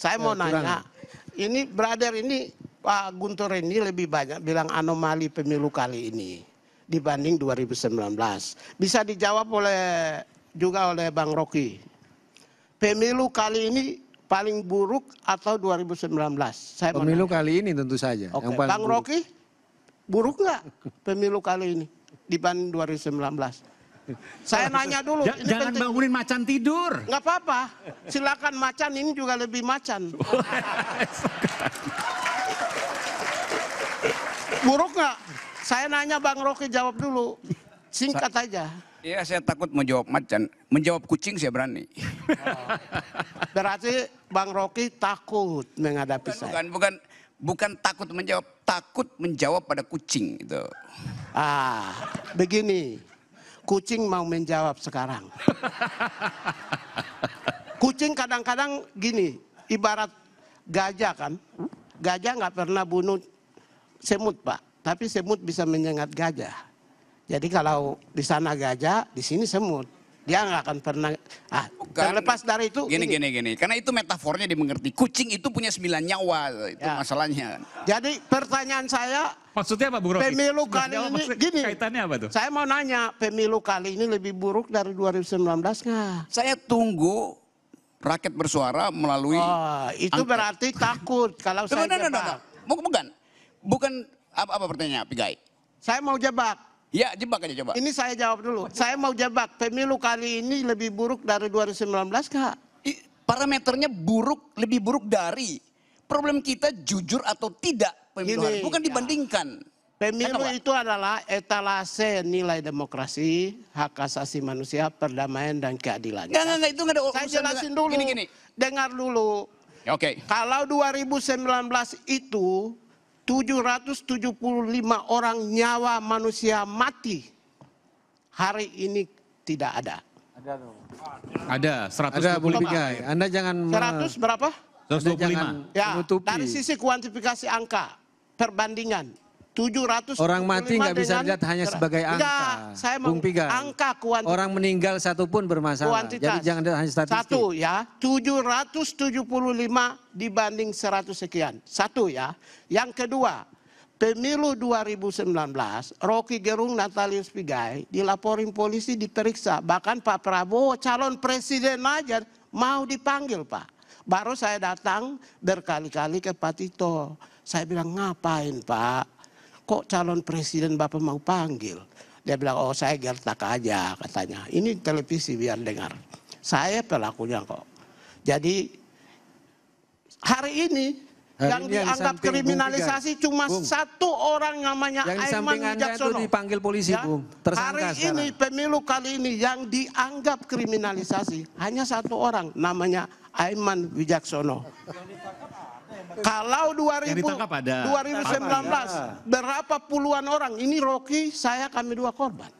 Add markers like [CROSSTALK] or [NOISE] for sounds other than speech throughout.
saya mau eh, nanya ini brother ini Pak Guntur ini lebih banyak bilang anomali pemilu kali ini dibanding 2019. Bisa dijawab oleh juga oleh Bang Rocky. Pemilu kali ini paling buruk atau 2019? Saya pemilu mau kali ini tentu saja. Okay. Yang Bang buruk. Rocky, buruk nggak pemilu kali ini dibanding 2019? Saya nanya dulu. J jangan penting. bangunin macan tidur. Nggak apa-apa. Silakan macan ini juga lebih macan. [LAUGHS] Buruk nggak? Saya nanya Bang Rocky jawab dulu. Singkat aja. Iya saya takut menjawab macan. Menjawab kucing saya berani. Oh. Berarti Bang Rocky takut menghadapi bukan, saya. Bukan, bukan, bukan takut menjawab, takut menjawab pada kucing itu. Ah, begini. Kucing mau menjawab sekarang. Kucing kadang-kadang gini, ibarat gajah kan. Gajah nggak pernah bunuh semut pak, tapi semut bisa menyengat gajah. Jadi kalau di sana gajah, di sini semut dia nggak akan pernah ah Bukan, lepas dari itu gini, gini gini gini karena itu metafornya dimengerti kucing itu punya sembilan nyawa itu ya. masalahnya jadi pertanyaan saya maksudnya apa buruk pemilu kali ini gini kaitannya apa tuh saya mau nanya pemilu kali ini lebih buruk dari 2019 nggak saya tunggu rakyat bersuara melalui oh, itu berarti takut kalau saya no, no, bukan bukan apa apa pertanyaannya Pigai saya mau jebak Ya, jebak aja coba. Ini saya jawab dulu. Saya mau jebak. Pemilu kali ini lebih buruk dari 2019 kak? Parameternya buruk, lebih buruk dari. Problem kita jujur atau tidak pemilu. Gini, Bukan ya. dibandingkan. Pemilu itu adalah etalase nilai demokrasi, hak asasi manusia, perdamaian dan keadilan. Enggak, enggak, itu enggak ada Saya jelasin dulu. Gini, gini. Dengar dulu. Oke. Okay. Kalau 2019 itu 775 orang nyawa manusia mati hari ini tidak ada. Ada dong. Ada 123. Ada Anda jangan 100 berapa? 125. ya, dari sisi kuantifikasi angka perbandingan Tujuh ratus Orang mati nggak bisa lihat hanya sebagai angka. saya Bung Piga. angka kuantitas. Orang meninggal satu pun bermasalah. Kuantitas. Jadi jangan lihat hanya statistik. Satu ya, lima dibanding seratus sekian. Satu ya. Yang kedua, pemilu 2019, Rocky Gerung Natalius Pigai dilaporin polisi diperiksa. Bahkan Pak Prabowo calon presiden aja mau dipanggil Pak. Baru saya datang berkali-kali ke Pak Tito. Saya bilang ngapain Pak? kok calon presiden Bapak mau panggil? Dia bilang, oh saya gertak aja katanya. Ini televisi biar dengar. Saya pelakunya kok. Jadi hari ini Hari yang dianggap yang kriminalisasi Bung, cuma Bung. satu orang namanya Aiman Wijaksono. dipanggil polisi, ya? Bung. Hari sekarang. ini pemilu kali ini yang dianggap kriminalisasi hanya satu orang namanya Aiman Wijaksono. Kalau 2000, 2019 berapa puluhan orang ini Rocky saya kami dua korban.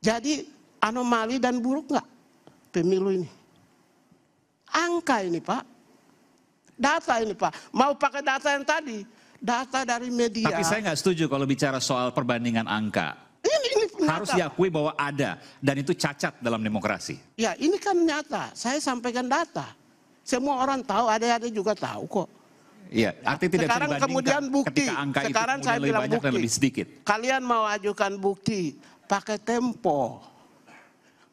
Jadi anomali dan buruk nggak pemilu ini? Angka ini Pak, data ini Pak. Mau pakai data yang tadi, data dari media. Tapi saya nggak setuju kalau bicara soal perbandingan angka. Ini, ini harus diakui bahwa ada dan itu cacat dalam demokrasi. Ya ini kan nyata. Saya sampaikan data. Semua orang tahu, ada-ada juga tahu kok. Iya, arti tidak Sekarang kemudian bukti. Angka Sekarang saya bilang bukti. lebih sedikit. Kalian mau ajukan bukti pakai tempo,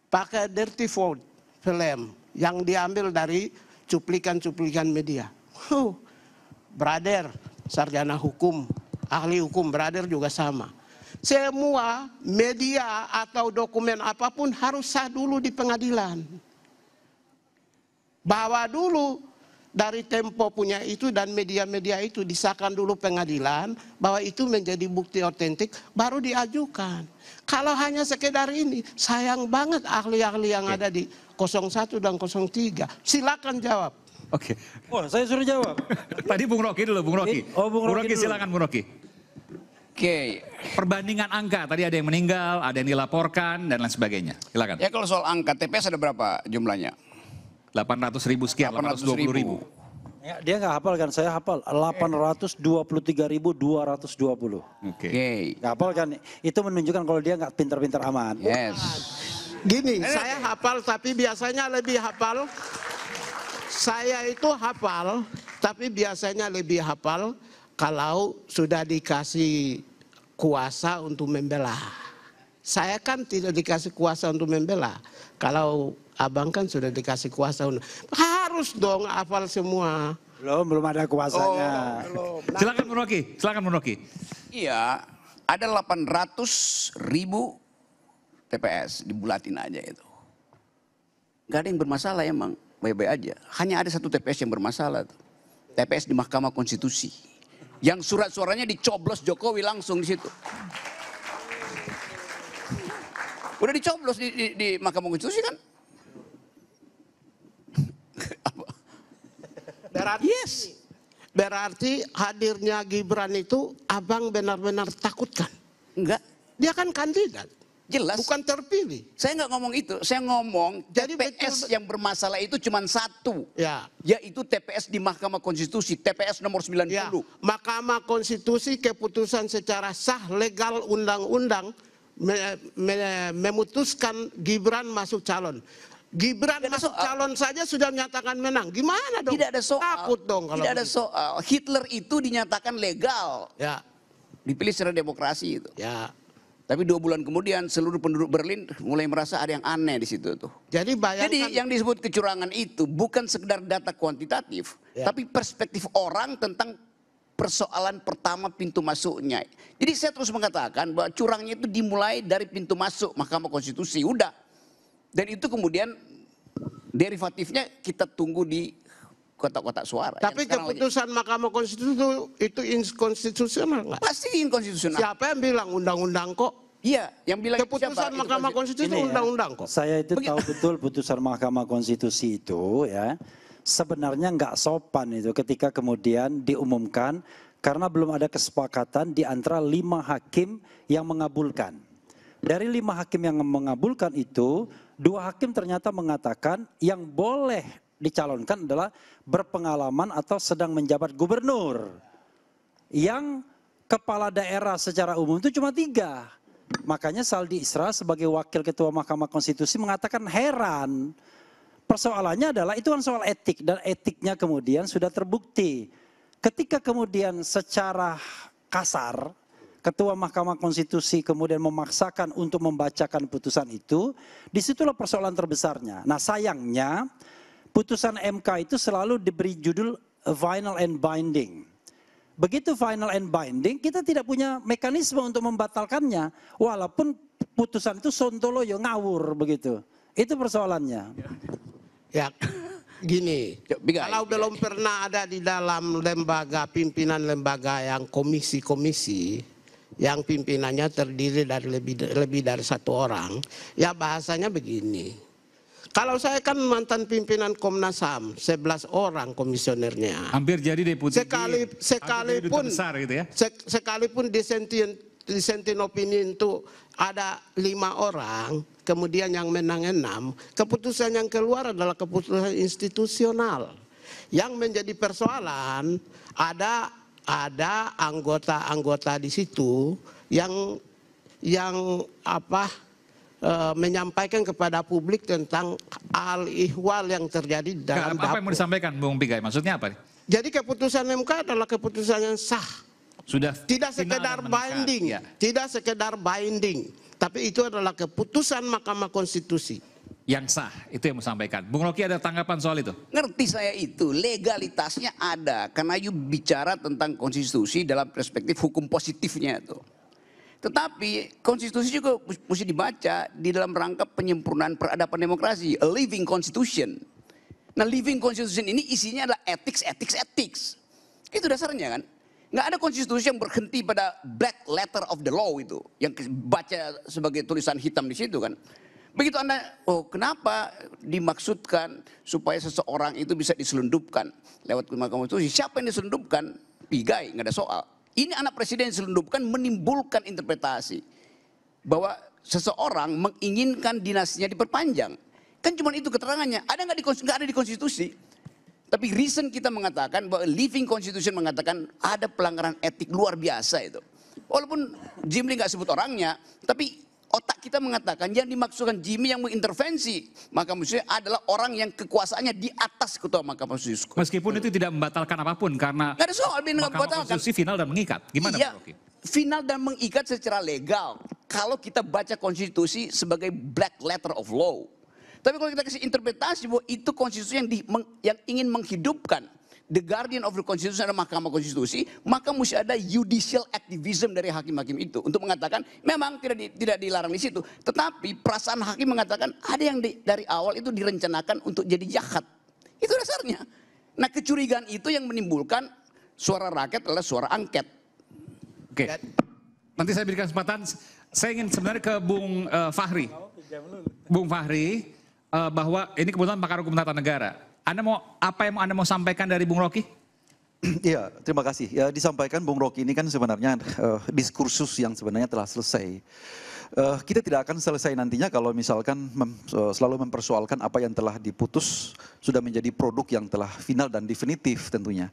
pakai dirty vote film yang diambil dari cuplikan-cuplikan media. Huh, brother, sarjana hukum, ahli hukum, brother juga sama. Semua media atau dokumen apapun harus sah dulu di pengadilan. Bawa dulu dari tempo punya itu dan media-media itu disahkan dulu pengadilan bahwa itu menjadi bukti otentik baru diajukan. Kalau hanya sekedar ini, sayang banget ahli-ahli yang ada di 01 dan 03. Silakan jawab. Oke. Oh, saya suruh jawab. [LAUGHS] Tadi Bung Rocky dulu, Bung Rocky. Eh, oh, Bung Rocky, Rocky silakan Bung Rocky. Oke. Okay. Perbandingan angka, tadi ada yang meninggal, ada yang dilaporkan dan lain sebagainya. Silakan. Ya kalau soal angka, TPS ada berapa jumlahnya? 800 ribu sekian, 820 ribu. ribu. Ya, dia nggak hafal kan, saya hafal 823.220. Oke. Okay. okay. hafal kan, itu menunjukkan kalau dia nggak pintar-pintar aman. Yes. Gini, eh, saya hafal tapi biasanya lebih hafal. Saya itu hafal, tapi biasanya lebih hafal kalau sudah dikasih kuasa untuk membela. Saya kan tidak dikasih kuasa untuk membela. Kalau Abang kan sudah dikasih kuasa. Harus dong hafal semua. Belum, belum ada kuasanya. Oh, belum. Nah. Silakan Murnoki, silakan Murnoki. Iya, ada 800 ribu TPS, dibulatin aja itu. Gak ada yang bermasalah emang, baik-baik aja. Hanya ada satu TPS yang bermasalah. Tuh. TPS di Mahkamah Konstitusi. Yang surat suaranya dicoblos Jokowi langsung di situ. Udah dicoblos di, di, di Mahkamah Konstitusi kan? berarti yes. Berarti hadirnya Gibran itu abang benar-benar takutkan. Enggak. Dia kan kandidat. Jelas. Bukan terpilih. Saya nggak ngomong itu. Saya ngomong Jadi TPS betul, yang bermasalah itu cuma satu. Ya. Yaitu TPS di Mahkamah Konstitusi. TPS nomor 90. Ya. Mahkamah Konstitusi keputusan secara sah legal undang-undang me, me, memutuskan Gibran masuk calon. Gibran tidak masuk calon saja sudah menyatakan menang. Gimana dong? Tidak ada soal. Takut dong kalau Tidak ada soal. Hitler itu dinyatakan legal. Ya. Dipilih secara demokrasi itu. Ya. Tapi dua bulan kemudian seluruh penduduk Berlin mulai merasa ada yang aneh di situ tuh. Jadi bayangkan. Jadi yang disebut kecurangan itu bukan sekedar data kuantitatif, ya. tapi perspektif orang tentang persoalan pertama pintu masuknya. Jadi saya terus mengatakan bahwa curangnya itu dimulai dari pintu masuk Mahkamah Konstitusi. Udah dan itu kemudian derivatifnya kita tunggu di kotak-kotak suara. Tapi keputusan lagi. Mahkamah Konstitusi itu, itu inkonstitusional nggak? Pasti inkonstitusional. Siapa yang bilang undang-undang kok? Iya, yang bilang keputusan siapa? Mahkamah Konstitusi itu undang-undang ya, kok. Saya itu Begitu. tahu betul putusan Mahkamah Konstitusi itu ya. Sebenarnya nggak sopan itu ketika kemudian diumumkan karena belum ada kesepakatan di antara lima hakim yang mengabulkan. Dari lima hakim yang mengabulkan itu, dua hakim ternyata mengatakan yang boleh dicalonkan adalah berpengalaman atau sedang menjabat gubernur. Yang kepala daerah secara umum itu cuma tiga. Makanya Saldi Isra sebagai wakil ketua Mahkamah Konstitusi mengatakan heran. Persoalannya adalah itu kan soal etik dan etiknya kemudian sudah terbukti. Ketika kemudian secara kasar Ketua Mahkamah Konstitusi kemudian memaksakan untuk membacakan putusan itu, disitulah persoalan terbesarnya. Nah sayangnya putusan MK itu selalu diberi judul eh, final and binding. Begitu final and binding, kita tidak punya mekanisme untuk membatalkannya, walaupun putusan itu sontoloyo ngawur begitu. Itu persoalannya. Ya, gini, ya, kalau belum pernah ada di dalam lembaga pimpinan lembaga yang komisi-komisi, yang pimpinannya terdiri dari lebih lebih dari satu orang, ya bahasanya begini. Kalau saya kan mantan pimpinan Komnas HAM, 11 orang komisionernya. Hampir jadi deputi. Sekali sekalipun gitu ya. Se, sekalipun disentin, dissenting opinion itu ada lima orang, kemudian yang menang enam, keputusan yang keluar adalah keputusan institusional. Yang menjadi persoalan ada ada anggota-anggota di situ yang yang apa e, menyampaikan kepada publik tentang al ihwal yang terjadi dalam apa, apa yang mau disampaikan Bung Pigai maksudnya apa jadi keputusan MK adalah keputusan yang sah sudah tidak sekedar binding ya. tidak sekedar binding tapi itu adalah keputusan Mahkamah Konstitusi yang sah. Itu yang mau sampaikan. Bung Rocky ada tanggapan soal itu? Ngerti saya itu, legalitasnya ada. Karena you bicara tentang konstitusi dalam perspektif hukum positifnya itu. Tetapi konstitusi juga mesti dibaca di dalam rangka penyempurnaan peradaban demokrasi, a living constitution. Nah living constitution ini isinya adalah ethics, ethics, ethics. Itu dasarnya kan. Nggak ada konstitusi yang berhenti pada black letter of the law itu. Yang baca sebagai tulisan hitam di situ kan. Begitu Anda, oh kenapa dimaksudkan supaya seseorang itu bisa diselundupkan lewat Mahkamah Konstitusi? Siapa yang diselundupkan? Pigai, nggak ada soal. Ini anak presiden diselundupkan menimbulkan interpretasi bahwa seseorang menginginkan dinasinya diperpanjang. Kan cuma itu keterangannya. Ada nggak di, ada di konstitusi? Tapi reason kita mengatakan bahwa living constitution mengatakan ada pelanggaran etik luar biasa itu. Walaupun Jimli nggak sebut orangnya, tapi otak kita mengatakan yang dimaksudkan Jimmy yang mengintervensi Mahkamah Konstitusi adalah orang yang kekuasaannya di atas ketua Mahkamah Konstitusi. Meskipun itu tidak membatalkan apapun karena ada soal, Mahkamah Konstitusi final dan mengikat. Gimana iya, Pak Final dan mengikat secara legal. Kalau kita baca konstitusi sebagai black letter of law. Tapi kalau kita kasih interpretasi bahwa itu konstitusi yang, di, yang ingin menghidupkan the guardian of the constitution adalah Mahkamah Konstitusi, maka mesti ada judicial activism dari hakim-hakim itu untuk mengatakan memang tidak di, tidak dilarang di situ, tetapi perasaan hakim mengatakan ada yang di, dari awal itu direncanakan untuk jadi jahat. Itu dasarnya. Nah, kecurigaan itu yang menimbulkan suara rakyat adalah suara angket. Oke. Okay. Nanti saya berikan kesempatan saya ingin sebenarnya ke Bung uh, Fahri. Bung Fahri uh, bahwa ini kebetulan pakar hukum tata negara anda mau apa yang mau Anda mau sampaikan dari Bung Rocky? Iya, [CLEARS THROAT] terima kasih. Ya, disampaikan Bung Rocky ini kan sebenarnya uh, diskursus yang sebenarnya telah selesai uh, kita tidak akan selesai nantinya kalau misalkan mem, uh, selalu mempersoalkan apa yang telah diputus sudah menjadi produk yang telah final dan definitif tentunya.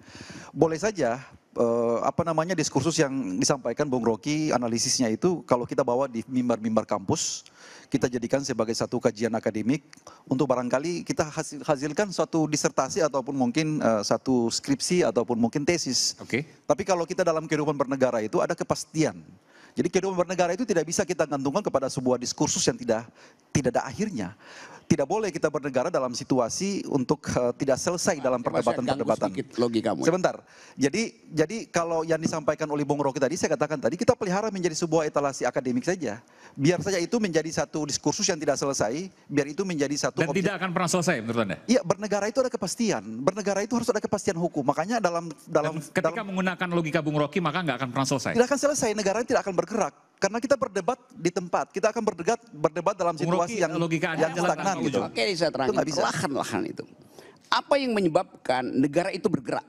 Boleh saja uh, apa namanya diskursus yang disampaikan Bung Rocky analisisnya itu kalau kita bawa di mimbar-mimbar kampus kita jadikan sebagai satu kajian akademik untuk barangkali kita hasil, hasilkan suatu disertasi ataupun mungkin uh, satu skripsi ataupun mungkin tesis. Oke. Okay. Tapi kalau kita dalam kehidupan bernegara itu ada kepastian jadi kehidupan bernegara itu tidak bisa kita gantungkan kepada sebuah diskursus yang tidak tidak ada akhirnya tidak boleh kita bernegara dalam situasi untuk uh, tidak selesai dalam perdebatan-perdebatan. Ya. Sebentar. Jadi jadi kalau yang disampaikan oleh Bung Rocky tadi saya katakan tadi kita pelihara menjadi sebuah etalasi akademik saja. Biar saja itu menjadi satu diskursus yang tidak selesai, biar itu menjadi satu Dan objek. tidak akan pernah selesai menurut Anda. Iya, bernegara itu ada kepastian. Bernegara itu harus ada kepastian hukum. Makanya dalam dalam Dan ketika dalam, menggunakan logika Bung Rocky maka nggak akan pernah selesai. Tidak akan selesai, negara tidak akan bergerak karena kita berdebat di tempat, kita akan berdebat berdebat dalam situasi yang logika yang stagnan gitu. Oke, saya terangkan. Lahan-lahan itu. Apa yang menyebabkan negara itu bergerak?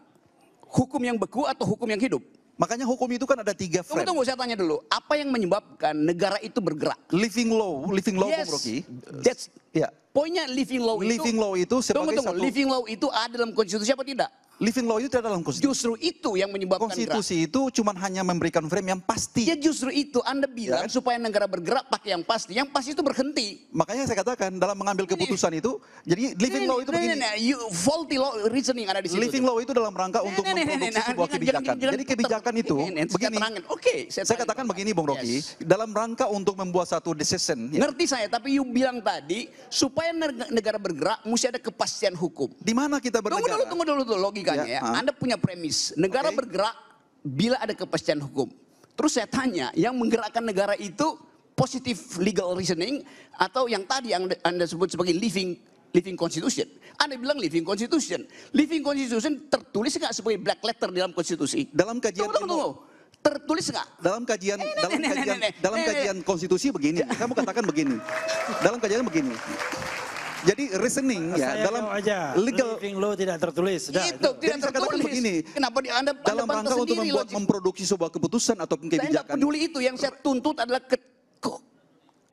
Hukum yang beku atau hukum yang hidup? Makanya hukum itu kan ada tiga frame. Tunggu, tunggu, saya tanya dulu. Apa yang menyebabkan negara itu bergerak? Living law, living law, yes, Bro Ki. That's, yeah. Poinnya living law itu. Living law itu sebagai tunggu, tunggu. satu. Living law itu ada dalam konstitusi apa tidak? Living law itu tidak dalam konstitusi. Justru itu yang menyebabkan konstitusi gerak. itu cuma hanya memberikan frame yang pasti. Ya justru itu Anda ya bilang ya kan? supaya negara bergerak pakai yang pasti. Yang pasti itu berhenti. Makanya saya katakan dalam mengambil keputusan ini, itu jadi living ini, law itu ini, begini. Ini, you, faulty law reasoning ada di situ. Living law itu dalam rangka nah, untuk nah, nah, memproduksi sebuah kebijakan. Jadi kebijakan itu begini. Oke, saya, saya katakan begini Bung Rocky, dalam rangka untuk membuat satu decision. Ya. Ngerti saya, tapi you bilang tadi supaya supaya negara bergerak mesti ada kepastian hukum. Di mana kita bergerak? Tunggu dulu, tunggu dulu, dulu logikanya ya. ya. Ah. Anda punya premis, negara okay. bergerak bila ada kepastian hukum. Terus saya tanya, yang menggerakkan negara itu positif legal reasoning atau yang tadi yang Anda sebut sebagai living living constitution. Anda bilang living constitution. Living constitution tertulis nggak sebagai black letter dalam konstitusi? Dalam kajian tunggu, tunggu, tunggu. Tertulis nggak? Dalam kajian eh, eh, dalam eh, kajian dalam kajian konstitusi begini. Kamu katakan begini. Dalam kajian begini. Jadi reasoning ya, Saya ya dalam aja, legal living law tidak tertulis. Dah, itu tidak Jadi tertulis. begini, kenapa di Anda dalam rangka untuk membuat logik. memproduksi sebuah keputusan ataupun kebijakan. Saya tidak peduli itu yang saya tuntut adalah ke, ke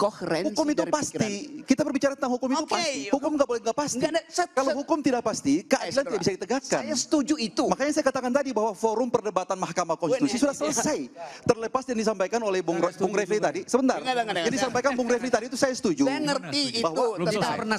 koherensi Hukum itu pasti. Pikiran. Kita berbicara tentang hukum okay. pasti. Iya. Hukum nggak boleh nggak pasti. Gak ada, set, Kalau hukum tidak pasti, eh, keadilan tidak bisa ditegakkan. Saya setuju itu. Makanya saya katakan tadi bahwa forum perdebatan Mahkamah Konstitusi sudah selesai. Terlepas yang disampaikan oleh Bung, Bung Refli tadi. Sebentar. Jadi disampaikan Bung Refli tadi itu saya setuju. Saya ngerti itu. Tidak pernah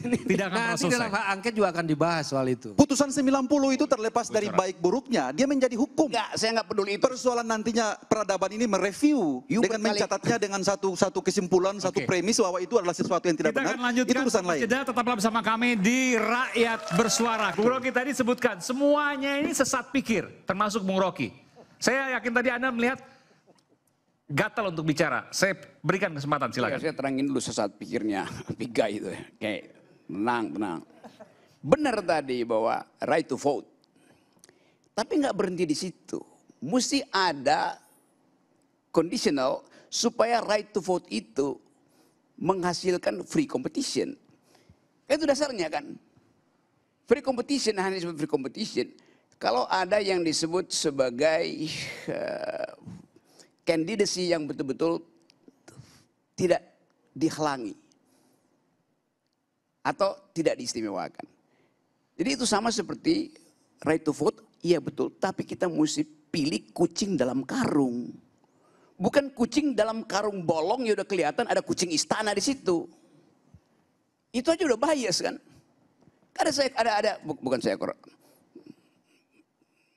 Tidak akan Nanti dalam hak angket juga akan dibahas soal itu. Putusan 90 itu terlepas dari baik buruknya, dia menjadi hukum. Enggak, saya nggak peduli itu. Persoalan nantinya peradaban ini mereview dengan mencatatnya dengan satu satu kesimpulan kesimpulan, okay. satu premis bahwa itu adalah sesuatu yang tidak kita benar, akan lanjutkan itu urusan lain. Jeda tetaplah bersama kami di Rakyat Bersuara. Bung Rocky tadi sebutkan, semuanya ini sesat pikir, termasuk Bung Rocky. Saya yakin tadi Anda melihat gatal untuk bicara. Saya berikan kesempatan, silakan. Ya, saya terangin dulu sesat pikirnya, [LAUGHS] piga itu. Ya. Oke, tenang, tenang. Benar tadi bahwa right to vote. Tapi nggak berhenti di situ. Mesti ada conditional supaya right to vote itu menghasilkan free competition. Itu dasarnya kan. Free competition hanya disebut free competition. Kalau ada yang disebut sebagai uh, candidacy yang betul-betul tidak dihalangi atau tidak diistimewakan. Jadi itu sama seperti right to vote, iya betul, tapi kita mesti pilih kucing dalam karung bukan kucing dalam karung bolong ya udah kelihatan ada kucing istana di situ. Itu aja udah bias kan. Ada saya ada ada bu, bukan saya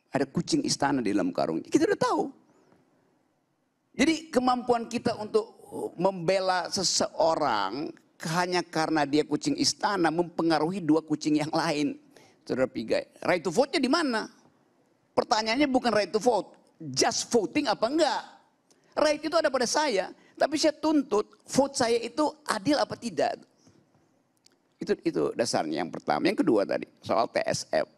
ada kucing istana di dalam karung. Kita udah tahu. Jadi kemampuan kita untuk membela seseorang hanya karena dia kucing istana mempengaruhi dua kucing yang lain. Saudara Piga, right to vote-nya di mana? Pertanyaannya bukan right to vote, just voting apa enggak? Right itu ada pada saya, tapi saya tuntut vote saya itu adil apa tidak. Itu itu dasarnya yang pertama. Yang kedua tadi soal TSF.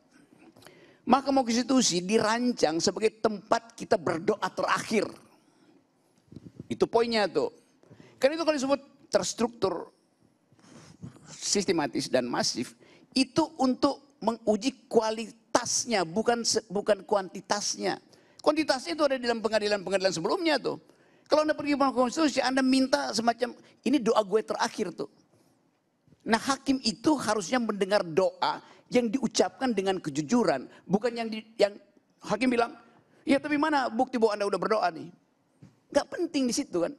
Mahkamah Konstitusi dirancang sebagai tempat kita berdoa terakhir. Itu poinnya tuh. Karena itu kalau disebut terstruktur, sistematis dan masif, itu untuk menguji kualitasnya bukan bukan kuantitasnya. Kuantitas itu ada di dalam pengadilan-pengadilan sebelumnya tuh. Kalau Anda pergi ke Mahkamah Konstitusi, Anda minta semacam, ini doa gue terakhir tuh. Nah hakim itu harusnya mendengar doa yang diucapkan dengan kejujuran. Bukan yang, di, yang hakim bilang, ya tapi mana bukti bahwa Anda udah berdoa nih. Gak penting di situ kan.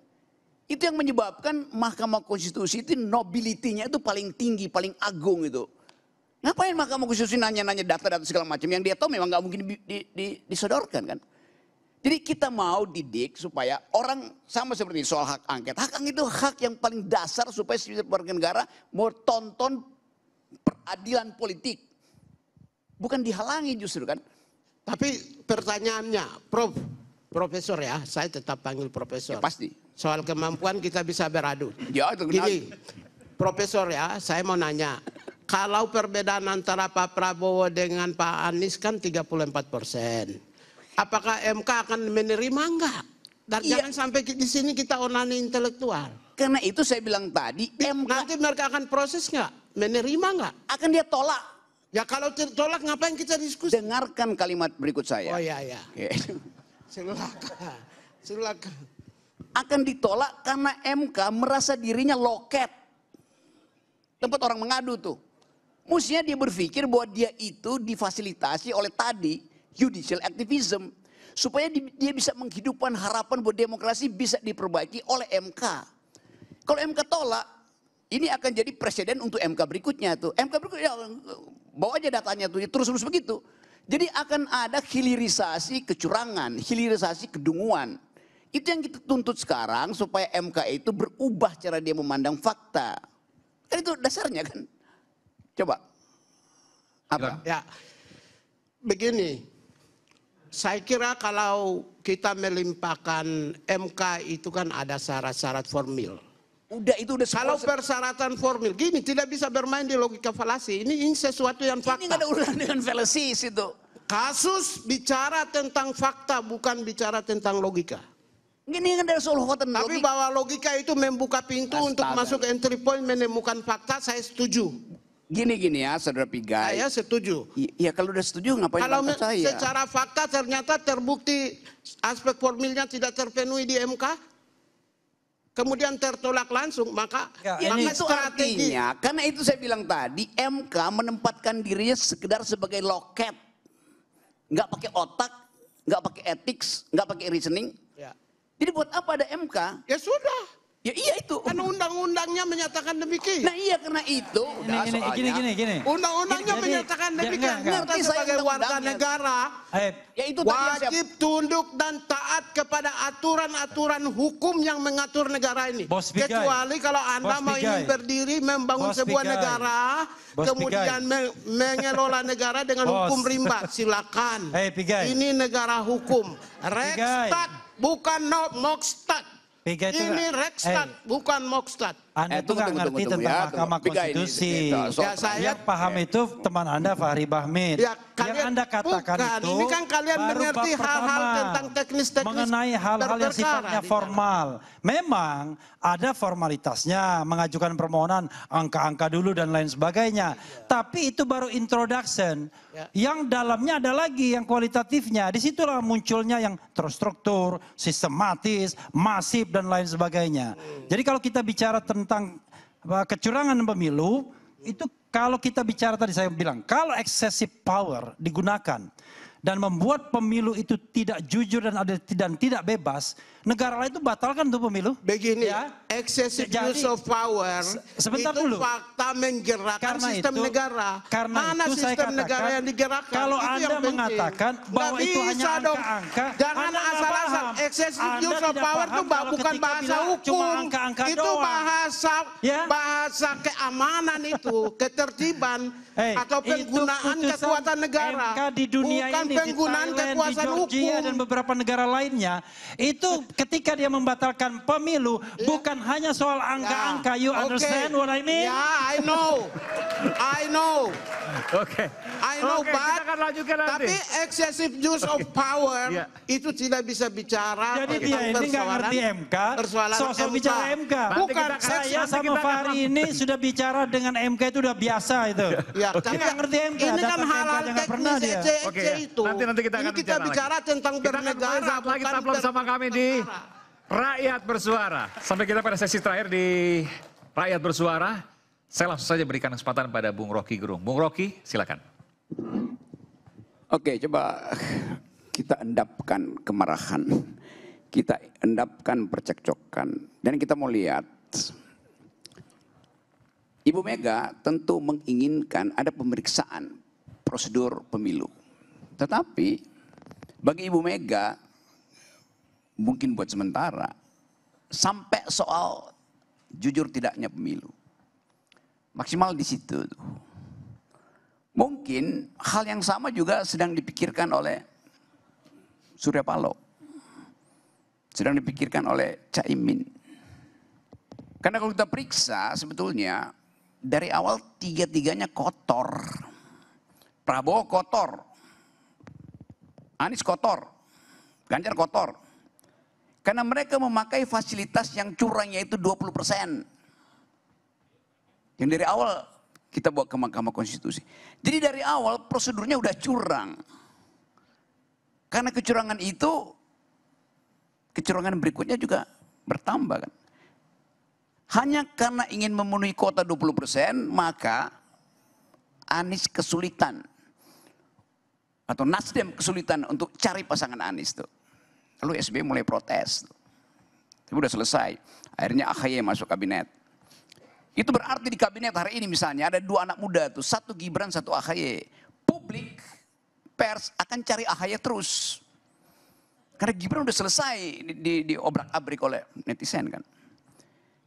Itu yang menyebabkan Mahkamah Konstitusi itu nobilitinya itu paling tinggi, paling agung itu. Ngapain Mahkamah Konstitusi nanya-nanya data-data segala macam yang dia tahu memang gak mungkin di, di, di, disodorkan kan. Jadi kita mau didik supaya orang sama seperti soal hak angket. Hak angket itu hak yang paling dasar supaya setiap warga negara mau tonton peradilan politik. Bukan dihalangi justru kan. Tapi pertanyaannya, Prof, Profesor ya, saya tetap panggil Profesor. Ya, pasti. Soal kemampuan kita bisa beradu. Ya, itu Gini, Profesor ya, saya mau nanya. Kalau perbedaan antara Pak Prabowo dengan Pak Anies kan 34 persen. Apakah MK akan menerima enggak? Dan iya. jangan sampai di sini kita onani intelektual. Karena itu saya bilang tadi, MK... Nanti mereka akan proses enggak? Menerima enggak? Akan dia tolak. Ya kalau tolak ngapain kita diskusi? Dengarkan kalimat berikut saya. Oh iya, iya. silakan, [LAUGHS] silakan. Akan ditolak karena MK merasa dirinya loket. Tempat orang mengadu tuh. Mestinya dia berpikir bahwa dia itu difasilitasi oleh tadi judicial activism. Supaya dia bisa menghidupkan harapan buat demokrasi bisa diperbaiki oleh MK. Kalau MK tolak, ini akan jadi presiden untuk MK berikutnya tuh. MK berikutnya ya, bawa aja datanya tuh, terus-terus begitu. Jadi akan ada hilirisasi kecurangan, hilirisasi kedunguan. Itu yang kita tuntut sekarang supaya MK itu berubah cara dia memandang fakta. Kan itu dasarnya kan. Coba. Apa? Ya. Begini, saya kira kalau kita melimpahkan MK itu kan ada syarat-syarat formil. Udah itu udah Kalau persyaratan formil gini tidak bisa bermain di logika falasi. Ini, ini sesuatu yang fakta. Ini ada urusan dengan falasi itu. Kasus bicara tentang fakta bukan bicara tentang logika. Ini kan dari soal logika. Tapi bahwa logika itu membuka pintu Astaga. Nah, untuk masuk entry point menemukan fakta saya setuju. Gini-gini ya saudara Pigai. Saya setuju. Ya kalau udah setuju ngapain kalau saya? secara fakta ternyata terbukti aspek formilnya tidak terpenuhi di MK, kemudian tertolak langsung maka ya, maka iya, itu strategi. artinya karena itu saya bilang tadi MK menempatkan dirinya sekedar sebagai loket nggak pakai otak nggak pakai etik nggak pakai reasoning ya. jadi buat apa ada MK ya sudah Ya iya itu. Karena undang-undangnya menyatakan demikian. Nah iya karena itu. Gini, nah, gini, soalnya, gini, gini, gini. Undang-undangnya menyatakan demikian. Enggak, Kita sebagai warga negara ya itu wajib siap. tunduk dan taat kepada aturan-aturan hukum yang mengatur negara ini. Bos Kecuali kalau Anda Bos mau ingin berdiri membangun Bos sebuah Bigai. negara, Bos kemudian me mengelola negara dengan Bos. hukum rimba, silakan. Hey, Ini negara hukum. Rekstat bukan no, Mokstad ini Rekstad, eh. bukan Mokstad. Anda itu eh, nggak ngerti tunggu, tentang ya, Mahkamah tunggu. Konstitusi. Ini, ini, so, ya, saya yang paham itu teman Anda Fahri Bahmid. Ya, kalian, yang Anda katakan bukan, itu ini kan kalian mengerti hal-hal tentang teknis-teknis mengenai hal-hal yang sifatnya formal. Memang ada formalitasnya, mengajukan permohonan, angka-angka dulu dan lain sebagainya. Ya. Tapi itu baru introduction. Ya. Yang dalamnya ada lagi yang kualitatifnya. Disitulah munculnya yang terstruktur, sistematis, masif dan lain sebagainya. Hmm. Jadi kalau kita bicara tentang tentang kecurangan pemilu, itu kalau kita bicara tadi saya bilang, kalau excessive power digunakan dan membuat pemilu itu tidak jujur dan adil dan tidak bebas, negara lain itu batalkan tuh pemilu. Begini, ya. excessive Jadi, use of power sebentar itu dulu. fakta menggerakkan karena sistem itu, negara. Karena Mana itu sistem katakan, negara yang digerakkan? Kalau itu Anda yang mengatakan bahwa Nggak itu hanya angka-angka, jangan asal-asal excessive anda use of power itu bukan bahasa hukum. Angka -angka itu bahasa ya? bahasa keamanan itu, ketertiban hey, atau penggunaan kekuatan negara. MK di dunia bukan ini, penggunaan di Thailand, kekuasaan di hukum dan beberapa negara lainnya itu ketika dia membatalkan pemilu yeah. bukan hanya soal angka-angka. Ya. You understand okay. what I mean? Yeah, I know. I know. Oke. Okay. I know, okay, but kita akan lanjutkan nanti. tapi excessive use okay. of power yeah. itu tidak bisa bicara Jadi dia ini nggak ngerti MK, sosok MK. bicara MK. Bukan, saya sama Fahri ini sudah bicara dengan MK itu udah biasa itu. Ya, ya okay. tapi ngerti MK. Ini kan hal teknis pernah dia. E e Oke, okay, ya. nanti nanti kita akan ini kita bicara, lagi. tentang kita bernegara. Kita akan lagi tetap sama kami di Rakyat Bersuara. Sampai kita pada sesi terakhir di Rakyat Bersuara. Saya langsung saja berikan kesempatan pada Bung Rocky Gerung. Bung Rocky, silakan. Oke, coba kita endapkan kemarahan. Kita endapkan percekcokan. Dan kita mau lihat. Ibu Mega tentu menginginkan ada pemeriksaan prosedur pemilu. Tetapi bagi Ibu Mega mungkin buat sementara, sampai soal jujur tidaknya pemilu. Maksimal di situ. Mungkin hal yang sama juga sedang dipikirkan oleh Surya Paloh. Sedang dipikirkan oleh Caimin. Karena kalau kita periksa sebetulnya dari awal tiga-tiganya kotor. Prabowo kotor. Anies kotor. Ganjar kotor. Karena mereka memakai fasilitas yang curang yaitu 20 persen. Yang dari awal kita buat ke Mahkamah Konstitusi. Jadi dari awal prosedurnya udah curang. Karena kecurangan itu, kecurangan berikutnya juga bertambah kan. Hanya karena ingin memenuhi kuota 20 persen, maka Anies kesulitan atau Nasdem kesulitan untuk cari pasangan Anies tuh. Lalu SBY mulai protes. Tapi udah selesai. Akhirnya AHY masuk kabinet. Itu berarti di kabinet hari ini misalnya ada dua anak muda tuh, satu Gibran, satu AHY. Publik pers akan cari AHY terus. Karena Gibran udah selesai di, di, di obrak abrik oleh netizen kan.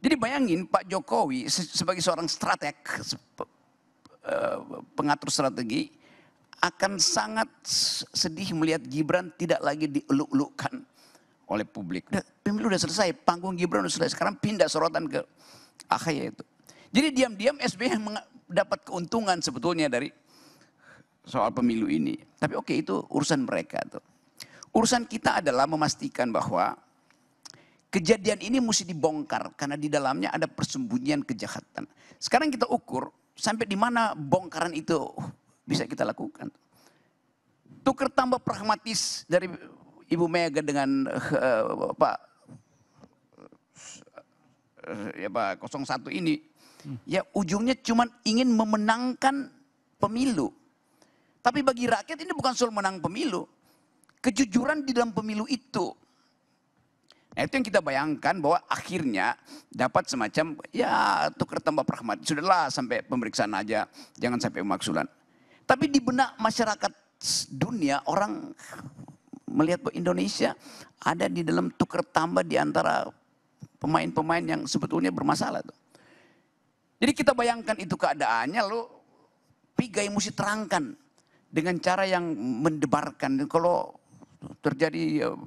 Jadi bayangin Pak Jokowi sebagai seorang strateg, eh, pengatur strategi, akan sangat sedih melihat Gibran tidak lagi dieluk-elukkan oleh publik. Udah, pemilu sudah selesai, panggung Gibran sudah selesai. Sekarang pindah sorotan ke AHY itu. Jadi diam-diam SBY dapat keuntungan sebetulnya dari soal pemilu ini. Tapi oke itu urusan mereka tuh. Urusan kita adalah memastikan bahwa Kejadian ini mesti dibongkar karena di dalamnya ada persembunyian kejahatan. Sekarang kita ukur sampai di mana bongkaran itu bisa kita lakukan. Tukar tambah pragmatis dari Ibu Mega dengan uh, Pak uh, ya Pak 01 ini hmm. ya ujungnya cuma ingin memenangkan pemilu. Tapi bagi rakyat ini bukan soal menang pemilu. Kejujuran di dalam pemilu itu. Nah itu yang kita bayangkan bahwa akhirnya dapat semacam ya tukar tambah pragmatis. Sudahlah sampai pemeriksaan aja, jangan sampai pemaksulan. Tapi di benak masyarakat dunia orang melihat bahwa Indonesia ada di dalam tukar tambah di antara pemain-pemain yang sebetulnya bermasalah tuh. Jadi kita bayangkan itu keadaannya lo pigai mesti terangkan dengan cara yang mendebarkan. Dan kalau terjadi uh,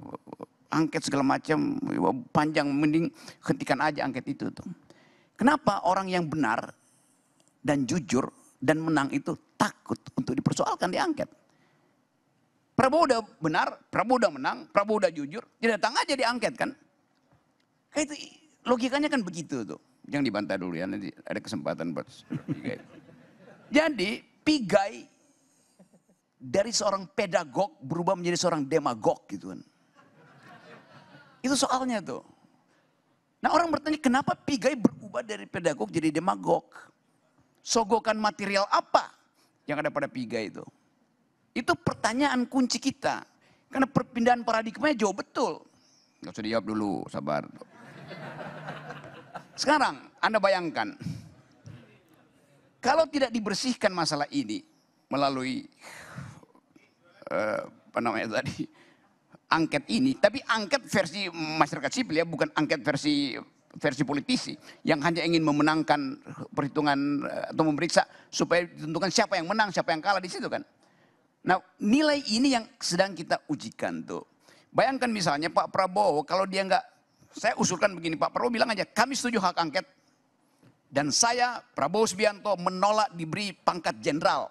angket segala macam panjang mending hentikan aja angket itu tuh. Kenapa orang yang benar dan jujur dan menang itu takut untuk dipersoalkan, diangket. Prabowo udah benar, Prabowo udah menang, Prabowo udah jujur, dia datang aja angket kan. itu logikanya kan begitu tuh. Jangan dibantah dulu ya, nanti ada kesempatan buat Jadi pigai dari seorang pedagog berubah menjadi seorang demagog gitu kan. Itu soalnya tuh. Nah orang bertanya kenapa pigai berubah dari pedagog jadi demagog? sogokan material apa yang ada pada piga itu? Itu pertanyaan kunci kita. Karena perpindahan paradigma jauh betul. Gak usah dijawab dulu, sabar. Sekarang, Anda bayangkan. Kalau tidak dibersihkan masalah ini melalui uh, apa namanya tadi angket ini, tapi angket versi masyarakat sipil ya, bukan angket versi versi politisi yang hanya ingin memenangkan perhitungan eh, atau memeriksa supaya ditentukan siapa yang menang, siapa yang kalah di situ kan. Nah nilai ini yang sedang kita ujikan tuh. Bayangkan misalnya Pak Prabowo kalau dia nggak, saya usulkan begini Pak Prabowo bilang aja kami setuju hak angket dan saya Prabowo Subianto menolak diberi pangkat jenderal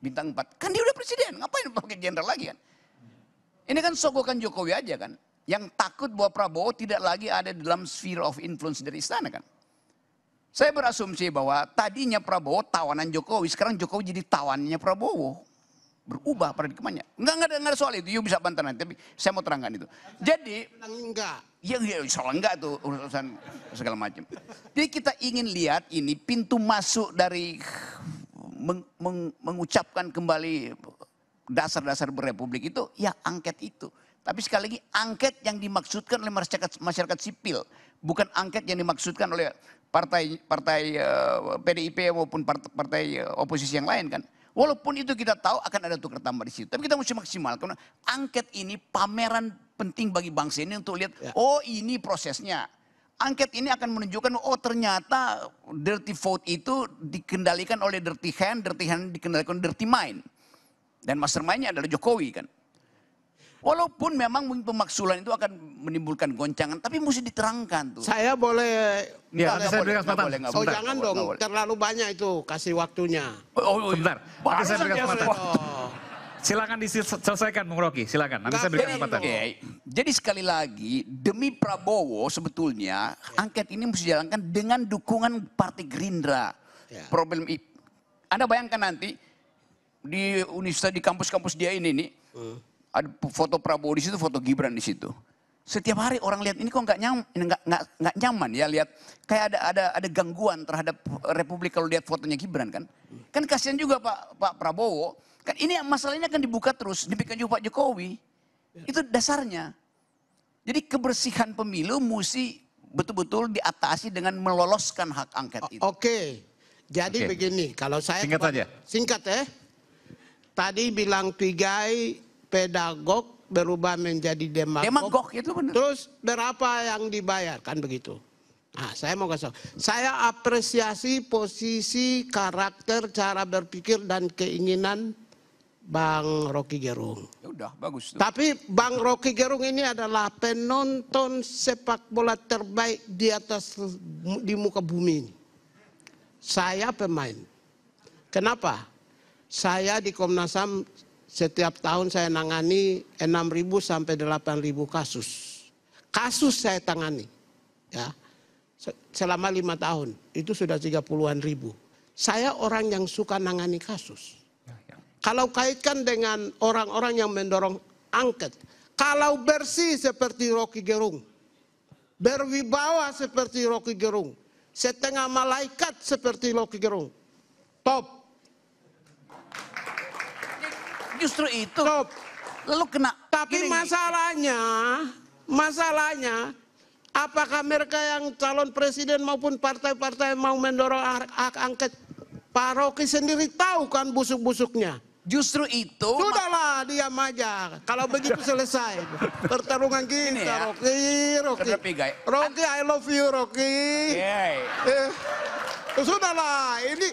bintang 4. Kan dia udah presiden, ngapain pakai jenderal lagi kan? Ini kan sogokan Jokowi aja kan yang takut bahwa Prabowo tidak lagi ada dalam sphere of influence dari istana kan. Saya berasumsi bahwa tadinya Prabowo tawanan Jokowi, sekarang Jokowi jadi tawannya Prabowo. Berubah paradigmanya. Enggak, enggak ada, enggak ada soal itu, you bisa bantah nanti, tapi saya mau terangkan itu. Jadi, enggak. Ya, ya soal enggak tuh urusan segala macam. Jadi kita ingin lihat ini pintu masuk dari meng, meng, mengucapkan kembali dasar-dasar berrepublik itu ya angket itu. Tapi sekali lagi angket yang dimaksudkan oleh masyarakat, masyarakat sipil. Bukan angket yang dimaksudkan oleh partai partai uh, eh, PDIP maupun partai, partai uh, eh, oposisi yang lain kan. Walaupun itu kita tahu akan ada tukar tambah di situ. Tapi kita mesti maksimal. Karena angket ini pameran penting bagi bangsa ini untuk lihat, ya. oh ini prosesnya angket ini akan menunjukkan oh ternyata dirty vote itu dikendalikan oleh dirty hand, dirty hand dikendalikan dirty mind. Dan mastermindnya adalah Jokowi kan. Walaupun memang pemaksulan itu akan menimbulkan goncangan, tapi mesti diterangkan tuh. Saya boleh ya, nggak saya boleh, nggak boleh, nggak boleh, oh, jangan nggak dong, nggak terlalu banyak itu kasih waktunya. Oh, oh, oh sebentar. Nanti saya berikan kesempatan. Oh. Silakan diselesaikan Bung Rocky, silakan. Nanti saya berikan kesempatan. Okay. Jadi sekali lagi, demi Prabowo sebetulnya ya. angket ini mesti dijalankan dengan dukungan Partai Gerindra. Ya. Problem itu, Anda bayangkan nanti di universitas di kampus-kampus dia ini nih. Hmm ada foto Prabowo di situ, foto Gibran di situ. Setiap hari orang lihat ini kok nggak nyam, nyaman ya lihat kayak ada ada ada gangguan terhadap Republik kalau lihat fotonya Gibran kan. Kan kasihan juga Pak Pak Prabowo. Kan ini masalahnya akan dibuka terus, demikian juga Pak Jokowi. Itu dasarnya. Jadi kebersihan pemilu mesti betul-betul diatasi dengan meloloskan hak angket itu. Oke. Jadi Oke. begini, kalau saya singkat saja. Singkat ya. Tadi bilang tiga pedagog berubah menjadi demagog. Demagog itu benar. Terus berapa yang dibayarkan begitu? Nah, saya mau kasih Saya apresiasi posisi, karakter, cara berpikir dan keinginan Bang Rocky Gerung. Ya udah, bagus. Tuh. Tapi Bang Rocky Gerung ini adalah penonton sepak bola terbaik di atas di muka bumi ini. Saya pemain. Kenapa? Saya di Komnas HAM setiap tahun saya nangani 6.000 sampai 8.000 kasus. Kasus saya tangani. Ya. Selama lima tahun, itu sudah 30-an ribu. Saya orang yang suka nangani kasus. Ya, ya. Kalau kaitkan dengan orang-orang yang mendorong angket, kalau bersih seperti Rocky Gerung, berwibawa seperti Rocky Gerung, setengah malaikat seperti Rocky Gerung, top Justru itu. Stop. Lalu kena. Tapi gini, masalahnya, masalahnya apakah mereka yang calon presiden maupun partai-partai mau mendorong hak angket Pak Rocky sendiri tahu kan busuk-busuknya. Justru itu. Sudahlah diam aja. Kalau begitu selesai. [LAUGHS] Pertarungan gini. ya. Rocky, Rocky. Rocky, I love you Rocky. Okay. Eh. Sudahlah, ini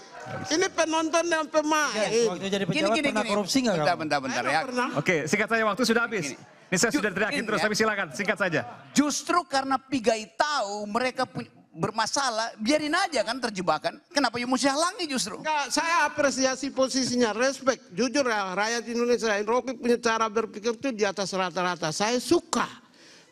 ini penonton yang pemain. Ini jadi pejabat gini, gini, pernah gini. korupsi nggak? Bentar, bentar, bentar ya. Pernah. Oke, singkat saja waktu sudah habis. Gini. Ini saya sudah teriakin terus, ya. tapi silakan, singkat saja. Justru karena Pigai tahu mereka bermasalah, biarin aja kan terjebakan. Kenapa you ya mesti halangi justru? Enggak, saya apresiasi posisinya, respect. Jujur ya, rakyat Indonesia, Rocky punya cara berpikir itu di atas rata-rata. Saya suka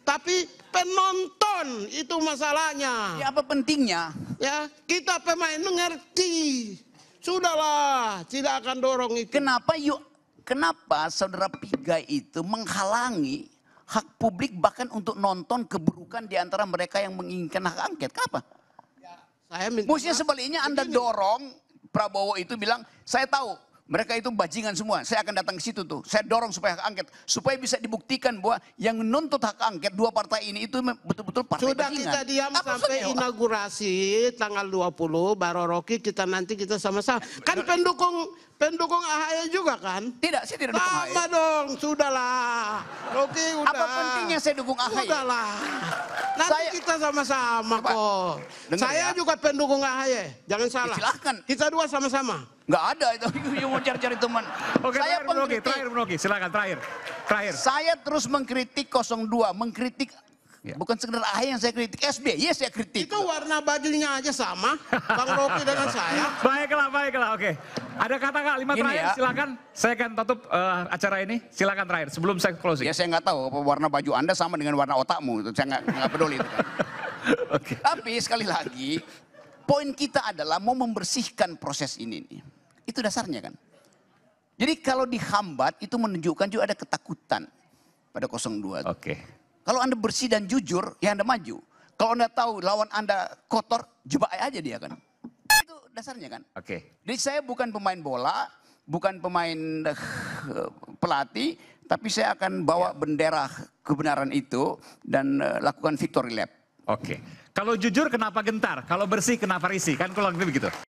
tapi penonton itu masalahnya. Ya apa pentingnya? Ya, kita pemain mengerti. Sudahlah, tidak akan dorong itu. Kenapa yuk kenapa saudara Piga itu menghalangi hak publik bahkan untuk nonton keburukan di antara mereka yang menginginkan hak angket? Kenapa? Ya, saya minta Maksudnya sebaliknya ya Anda dorong Prabowo itu bilang, "Saya tahu mereka itu bajingan semua. Saya akan datang ke situ tuh. Saya dorong supaya hak angket. Supaya bisa dibuktikan bahwa yang menuntut hak angket dua partai ini itu betul-betul partai Sudah bajingan. kita diam Apa sampai inaugurasi tanggal 20. Baru Rocky kita nanti kita sama-sama. Kan pendukung pendukung AHY juga kan? Tidak, saya tidak dukung AHY. Sama dong, sudahlah. Oke, udah. Apa pentingnya saya dukung AHY? Ya? Sudahlah. Nanti saya... kita sama-sama kok. Ya. Saya ya. juga pendukung AHY, jangan ya, salah. Ya, silahkan. Kita dua sama-sama. Enggak ada itu, [LAUGHS] yang mau cari-cari teman. Oke, saya terakhir Bro terakhir Bro silakan terakhir. Terakhir. Saya terus mengkritik 02, mengkritik Ya. Bukan sekedar AHY yang saya kritik, SBY saya kritik. Itu warna bajunya aja sama, Bang Rocky dengan saya. [LAUGHS] baiklah, baiklah, oke. Ada kata kak lima terakhir, ya. silakan. Saya akan tutup uh, acara ini, silakan terakhir sebelum saya closing. Ya saya nggak tahu warna baju Anda sama dengan warna otakmu, saya nggak peduli. Itu [LAUGHS] okay. Tapi sekali lagi, poin kita adalah mau membersihkan proses ini. Itu dasarnya kan. Jadi kalau dihambat itu menunjukkan juga ada ketakutan pada 02. Oke. Okay. Kalau Anda bersih dan jujur, ya Anda maju. Kalau Anda tahu lawan Anda kotor, jebak aja dia kan. Itu dasarnya kan. Oke. Okay. Jadi saya bukan pemain bola, bukan pemain uh, pelatih, tapi saya akan bawa ya. bendera kebenaran itu dan uh, lakukan victory lap. Oke. Okay. Kalau jujur kenapa gentar? Kalau bersih kenapa risih? Kan kalau begitu.